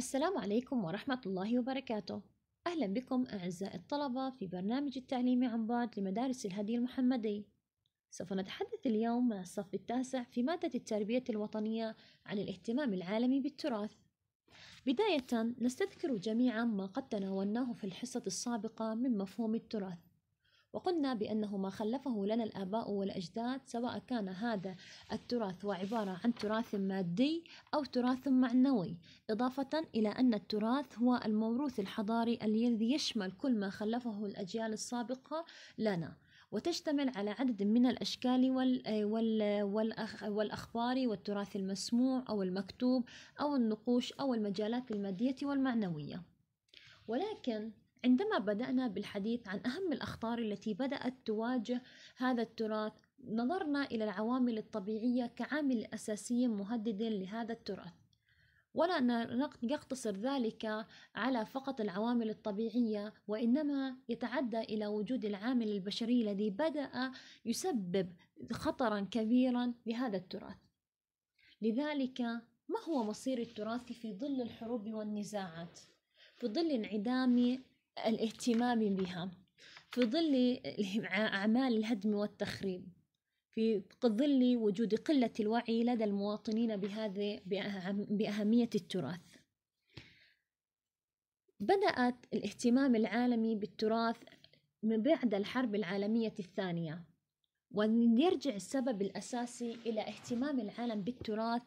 السلام عليكم ورحمة الله وبركاته أهلا بكم أعزائي الطلبة في برنامج التعليم عن بعد لمدارس الهدي المحمدي سوف نتحدث اليوم مع الصف التاسع في مادة التربية الوطنية عن الاهتمام العالمي بالتراث بداية نستذكر جميعا ما قد تناولناه في الحصة السابقة من مفهوم التراث وقلنا بأنه ما خلفه لنا الآباء والأجداد سواء كان هذا التراث وعبارة عن تراث مادي أو تراث معنوي إضافة إلى أن التراث هو الموروث الحضاري الذي يشمل كل ما خلفه الأجيال السابقة لنا وتشتمل على عدد من الأشكال والأخبار والتراث المسموع أو المكتوب أو النقوش أو المجالات المادية والمعنوية ولكن عندما بدأنا بالحديث عن أهم الأخطار التي بدأت تواجه هذا التراث نظرنا إلى العوامل الطبيعية كعامل أساسي مهدد لهذا التراث ولا يقتصر ذلك على فقط العوامل الطبيعية وإنما يتعدى إلى وجود العامل البشري الذي بدأ يسبب خطرا كبيرا لهذا التراث لذلك ما هو مصير التراث في ظل الحروب والنزاعات في ظل انعدام الاهتمام بها في ظل أعمال الهدم والتخريب في ظل وجود قلة الوعي لدى المواطنين بهذه بأهمية التراث بدأت الاهتمام العالمي بالتراث من بعد الحرب العالمية الثانية ويرجع السبب الأساسي إلى اهتمام العالم بالتراث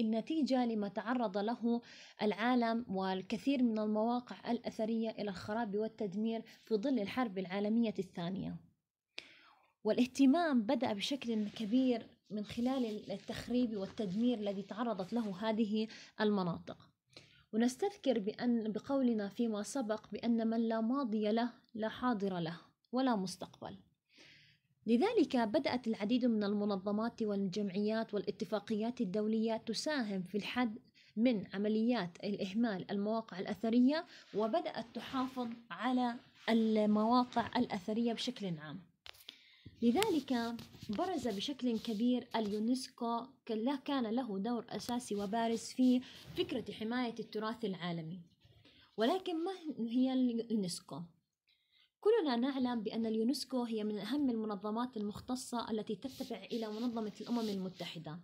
النتيجة لما تعرض له العالم والكثير من المواقع الأثرية إلى الخراب والتدمير في ظل الحرب العالمية الثانية والاهتمام بدأ بشكل كبير من خلال التخريب والتدمير الذي تعرضت له هذه المناطق ونستذكر بأن بقولنا فيما سبق بأن من لا ماضي له لا حاضر له ولا مستقبل لذلك بدأت العديد من المنظمات والجمعيات والاتفاقيات الدولية تساهم في الحد من عمليات الإهمال المواقع الأثرية وبدأت تحافظ على المواقع الأثرية بشكل عام لذلك برز بشكل كبير اليونسكو كلا كان له دور أساسي وبارز في فكرة حماية التراث العالمي ولكن ما هي اليونسكو؟ كلنا نعلم بأن اليونسكو هي من أهم المنظمات المختصة التي ترتفع إلى منظمة الأمم المتحدة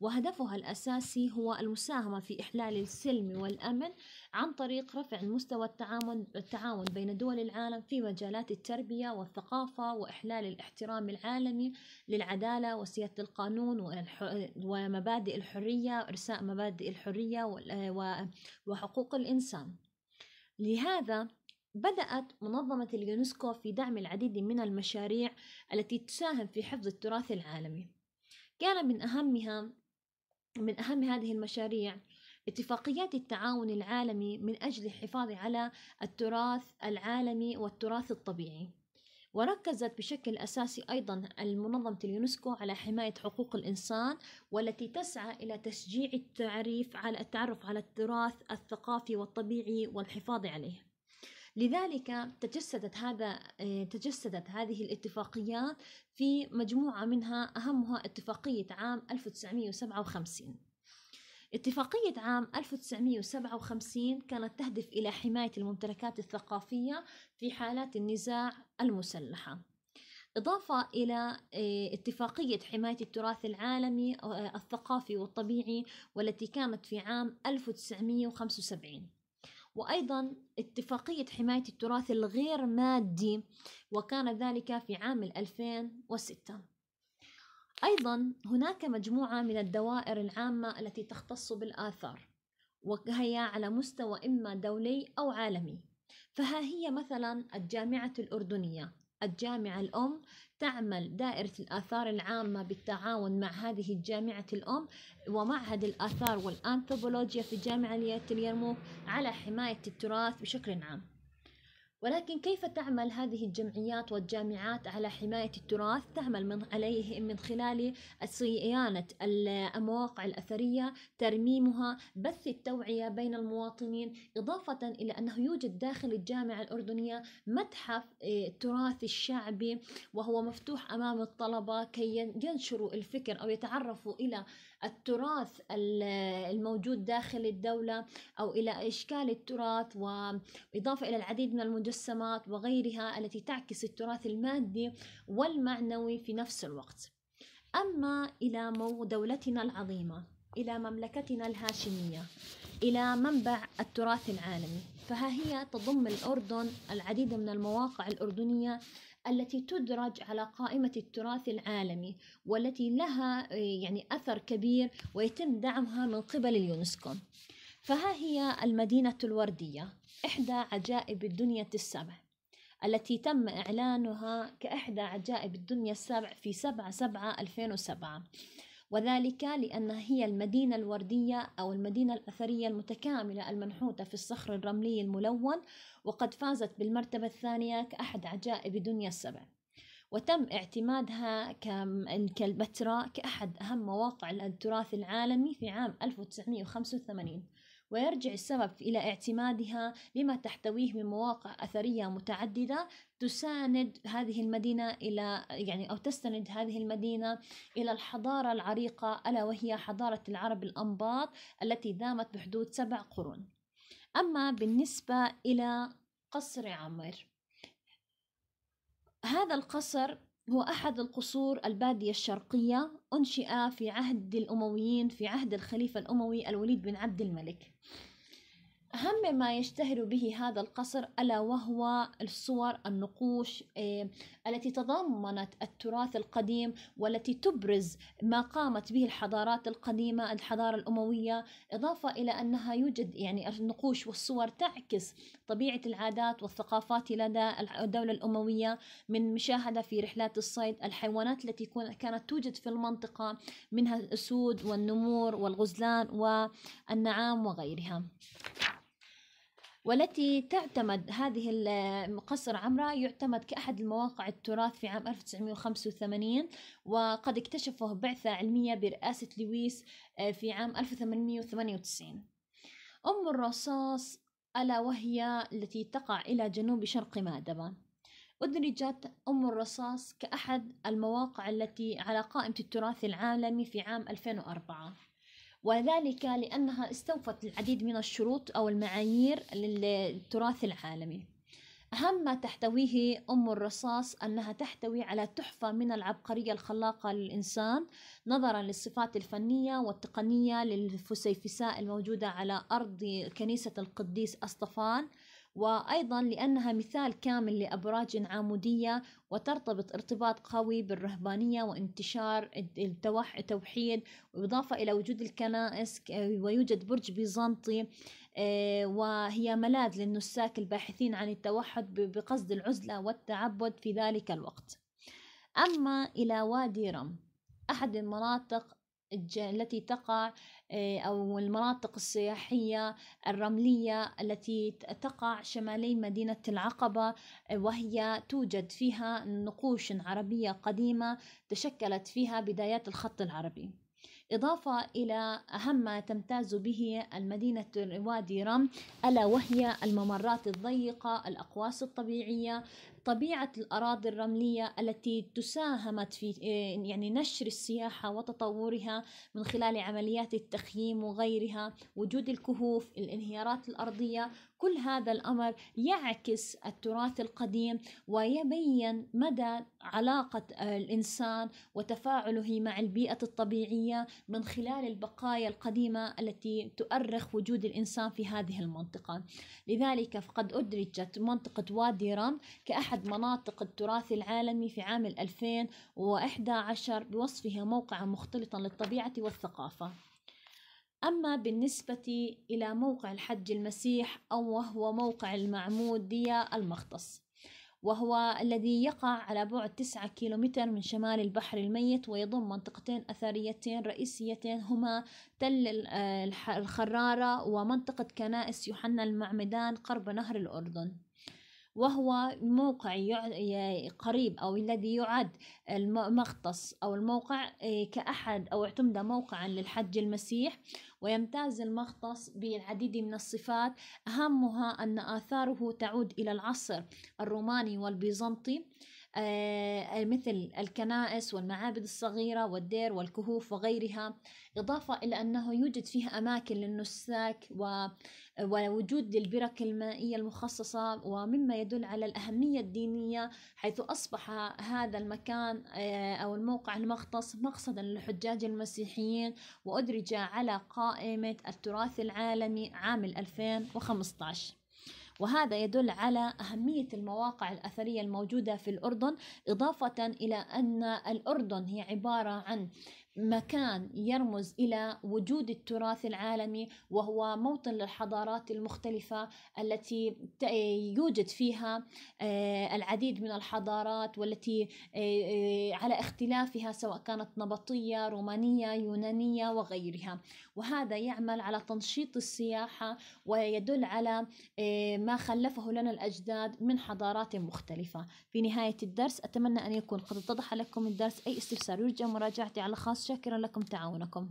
وهدفها الأساسي هو المساهمة في إحلال السلم والأمن عن طريق رفع مستوى التعاون, التعاون بين دول العالم في مجالات التربية والثقافة وإحلال الاحترام العالمي للعدالة وسيادة القانون ومبادئ الحرية وإرساء مبادئ الحرية وحقوق الإنسان لهذا بدأت منظمة اليونسكو في دعم العديد من المشاريع التي تساهم في حفظ التراث العالمي كان من أهمها من أهم هذه المشاريع اتفاقيات التعاون العالمي من أجل الحفاظ على التراث العالمي والتراث الطبيعي وركزت بشكل أساسي أيضا منظمة اليونسكو على حماية حقوق الإنسان والتي تسعى إلى تشجيع التعريف على التعرف على التراث الثقافي والطبيعي والحفاظ عليه لذلك تجسدت هذا آه، تجسدت هذه الاتفاقيات في مجموعة منها أهمها اتفاقية عام 1957 اتفاقية عام 1957 كانت تهدف إلى حماية الممتلكات الثقافية في حالات النزاع المسلحة إضافة إلى آه، اتفاقية حماية التراث العالمي آه، الثقافي والطبيعي والتي كانت في عام 1975 وأيضا اتفاقية حماية التراث الغير مادي وكان ذلك في عام 2006 أيضا هناك مجموعة من الدوائر العامة التي تختص بالآثار وهي على مستوى إما دولي أو عالمي فها هي مثلا الجامعة الأردنية الجامعة الأم تعمل دائرة الآثار العامة بالتعاون مع هذه الجامعة الأم ومعهد الآثار والأنثروبولوجيا في جامعة اليرموك على حماية التراث بشكل عام ولكن كيف تعمل هذه الجمعيات والجامعات على حماية التراث؟ تعمل من عليه من خلال صيانة المواقع الأثرية، ترميمها، بث التوعية بين المواطنين، إضافة إلى أنه يوجد داخل الجامعة الأردنية متحف التراث آه، الشعبي وهو مفتوح أمام الطلبة كي ينشروا الفكر أو يتعرفوا إلى التراث الموجود داخل الدولة أو إلى إشكال التراث وإضافة إلى العديد من المجسمات وغيرها التي تعكس التراث المادي والمعنوي في نفس الوقت أما إلى دولتنا العظيمة إلى مملكتنا الهاشمية إلى منبع التراث العالمي فها هي تضم الأردن العديد من المواقع الأردنية التي تدرج على قائمة التراث العالمي والتي لها آه، يعني أثر كبير ويتم دعمها من قبل اليونسكو فها هي المدينة الوردية إحدى عجائب الدنيا السبع التي تم إعلانها كإحدى عجائب الدنيا السبع في 7 7 2007 وذلك لأنها هي المدينة الوردية أو المدينة الأثرية المتكاملة المنحوتة في الصخر الرملي الملون وقد فازت بالمرتبة الثانية كأحد عجائب دنيا السبع وتم اعتمادها كالبتراء كأحد أهم مواقع التراث العالمي في عام 1985 ويرجع السبب إلى اعتمادها لما تحتويه من مواقع أثرية متعددة تساند هذه المدينة إلى يعني أو تستند هذه المدينة إلى الحضارة العريقة ألا وهي حضارة العرب الأنباط التي دامت بحدود سبع قرون أما بالنسبة إلى قصر عمر هذا القصر هو أحد القصور البادية الشرقية أنشئ في عهد الأمويين في عهد الخليفة الأموي الوليد بن عبد الملك أهم ما يشتهر به هذا القصر ألا وهو الصور النقوش إيه، التي تضمنت التراث القديم والتي تبرز ما قامت به الحضارات القديمة الحضارة الأموية إضافة إلى أنها يوجد يعني النقوش والصور تعكس طبيعة العادات والثقافات لدى الدولة الأموية من مشاهدة في رحلات الصيد الحيوانات التي كانت توجد في المنطقة منها الأسود والنمور والغزلان والنعام وغيرها والتي تعتمد هذه قصر عمراء يعتمد كأحد المواقع التراث في عام 1985 وقد اكتشفه بعثة علمية برئاسة لويس آه، في عام 1898 أم الرصاص ألا وهي التي تقع إلى جنوب شرق مادبا أدرجت أم الرصاص كأحد المواقع التي على قائمة التراث العالمي في عام 2004 وذلك لأنها استوفت العديد من الشروط أو المعايير للتراث العالمي أهم ما تحتويه أم الرصاص أنها تحتوي على تحفة من العبقرية الخلاقة للإنسان نظرا للصفات الفنية والتقنية للفسيفساء الموجودة على أرض كنيسة القديس أسطفان وأيضا لأنها مثال كامل لأبراج عامودية وترتبط ارتباط قوي بالرهبانية وانتشار التوحيد وإضافة إلى وجود الكنائس ويوجد برج بيزنطي آه، وهي ملاذ للنساك الباحثين عن التوحد بقصد العزلة والتعبد في ذلك الوقت أما إلى وادي رم أحد المناطق التي تقع آه، أو المناطق السياحية الرملية التي تقع شمالي مدينة العقبة آه، وهي توجد فيها نقوش عربية قديمة تشكلت فيها بدايات الخط العربي إضافة إلى أهم ما تمتاز به المدينة وادي رم ألا وهي الممرات الضيقة الأقواس الطبيعية طبيعة الأراضي الرملية التي تساهمت في آه، يعني نشر السياحة وتطورها من خلال عمليات التخييم وغيرها وجود الكهوف الانهيارات الأرضية كل هذا الأمر يعكس التراث القديم ويبين مدى علاقة الإنسان وتفاعله مع البيئة الطبيعية من خلال البقايا القديمة التي تؤرخ وجود الإنسان في هذه المنطقة لذلك فقد أدرجت منطقة وادي رم كأحد مناطق التراث العالمي في عام 2011 بوصفها موقعا مختلطا للطبيعة والثقافة أما بالنسبة إلى موقع الحج المسيح أو وهو موقع المعمودية المختص وهو الذي يقع على بعد تسعة كيلومتر من شمال البحر الميت ويضم منطقتين أثريتين رئيسيتين هما تل آه، الخرارة ومنطقة كنائس يوحنا المعمدان قرب نهر الأردن وهو موقع قريب أو الذي يعد المغطس أو الموقع إيه، كأحد أو اعتمد موقعا للحج المسيح ويمتاز المغطس بالعديد من الصفات أهمها أن آثاره تعود إلى العصر الروماني والبيزنطي آه، آه، مثل الكنائس والمعابد الصغيرة والدير والكهوف وغيرها إضافة إلى أنه يوجد فيها أماكن للنساك ووجود للبرك المائية المخصصة ومما يدل على الأهمية الدينية حيث أصبح هذا المكان آه، أو الموقع المختص مقصدا للحجاج المسيحيين وأدرج على قائمة التراث العالمي عام 2015 وهذا يدل على أهمية المواقع الأثرية الموجودة في الأردن إضافة إلى أن الأردن هي عبارة عن مكان يرمز الى وجود التراث العالمي وهو موطن للحضارات المختلفه التي يوجد فيها آه، العديد من الحضارات والتي آه، آه، على اختلافها سواء كانت نبطيه رومانيه يونانيه وغيرها وهذا يعمل على تنشيط السياحه ويدل على ما خلفه لنا الاجداد من حضارات مختلفه في نهايه الدرس اتمنى ان يكون قد اتضح لكم الدرس اي استفسار يرجى مراجعتي على خاص شكرا لكم تعاونكم